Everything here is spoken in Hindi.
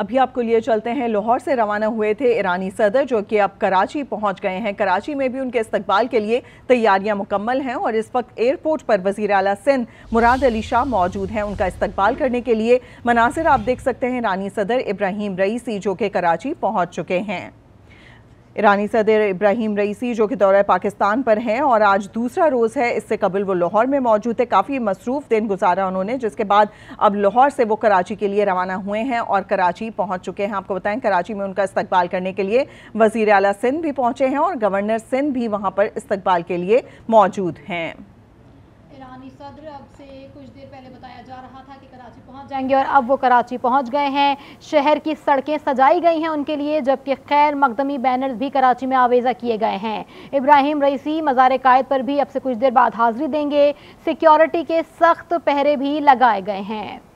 अभी आपको लिए चलते हैं लाहौर से रवाना हुए थे ईरानी सदर जो कि अब कराची पहुंच गए हैं कराची में भी उनके इस्तकबाल के लिए तैयारियां मुकम्मल हैं और इस वक्त एयरपोर्ट पर वजीर अला सिंध मुराद अली शाह मौजूद हैं उनका इस्तकबाल करने के लिए मनासर आप देख सकते हैं ईरानी सदर इब्राहिम रईसी जो कि कराची पहुँच चुके हैं ईरानी सदर इब्राहिम रईसी जो कि दौरे पाकिस्तान पर हैं और आज दूसरा रोज़ है इससे कबल वो लाहौर में मौजूद थे काफ़ी मसरूफ़ दिन गुजारा उन्होंने जिसके बाद अब लाहौर से वो कराची के लिए रवाना हुए हैं और कराची पहुंच चुके हैं आपको बताएं कराची में उनका इस्तकबाल करने के लिए वज़ी अला सिंध भी पहुँचे हैं और गवर्नर सिंध भी वहाँ पर इस्तबाल के लिए मौजूद हैं ईरानी सदर अब से कुछ देर पहले बताया जा रहा था कि कराची पहुंच जाएंगे और अब वो कराची पहुंच गए हैं शहर की सड़कें सजाई गई हैं उनके लिए जबकि खैर मकदमी बैनर्स भी कराची में आवेजा किए गए हैं इब्राहिम रईसी मज़ार कायद पर भी अब से कुछ देर बाद हाजिरी देंगे सिक्योरिटी के सख्त पहरे भी लगाए गए हैं